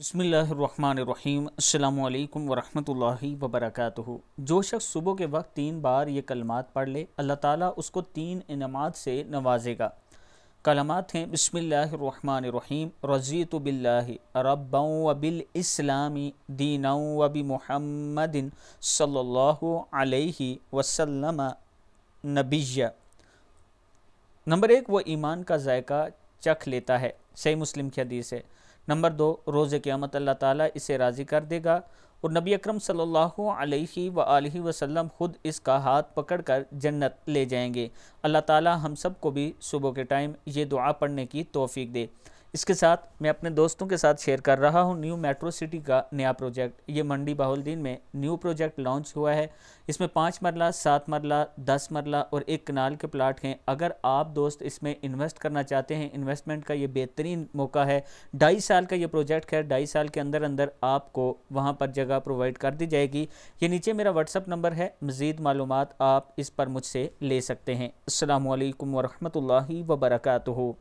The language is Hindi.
बसमीम् अल्लाम वरहमतुल्लाहि जो शख्स सुबह के वक्त तीन बार ये कलमात पढ़ ले अल्लाह ताला उसको तीन इनामत से नवाजेगा कलमात हैं बसमीम रज़ी तो बिल्ला रब इस्लामी दीना महमदिन सल्लल्लाहु वसलम वसल्लम नंबर एक वो ईमान का जायका चख लेता है सही मुस्लिम की हदीस है नंबर दो रोज़ क़्यामत अल्लाह ताला इसे राज़ी कर देगा और नबी अकरम सल्लल्लाहु अलैहि व आलिहि वसल्लम ख़ुद इसका हाथ पकड़ कर जन्नत ले जाएंगे अल्लाह ताला हम सब को भी सुबह के टाइम ये दुआ पढ़ने की तोफ़ी दे इसके साथ मैं अपने दोस्तों के साथ शेयर कर रहा हूँ न्यू मेट्रो सिटी का नया प्रोजेक्ट ये मंडी बाहुलदीन में न्यू प्रोजेक्ट लॉन्च हुआ है इसमें पाँच मरला सात मरला दस मरला और एक कनाल के प्लाट हैं अगर आप दोस्त इसमें इन्वेस्ट करना चाहते हैं इन्वेस्टमेंट का ये बेहतरीन मौका है ढाई साल का ये प्रोजेक्ट है ढाई साल के अंदर अंदर आपको वहाँ पर जगह प्रोवाइड कर दी जाएगी ये नीचे मेरा व्हाट्सअप नंबर है मज़ीद मालूम आप इस पर मुझसे ले सकते हैं अल्लाम वरहमल वबरकू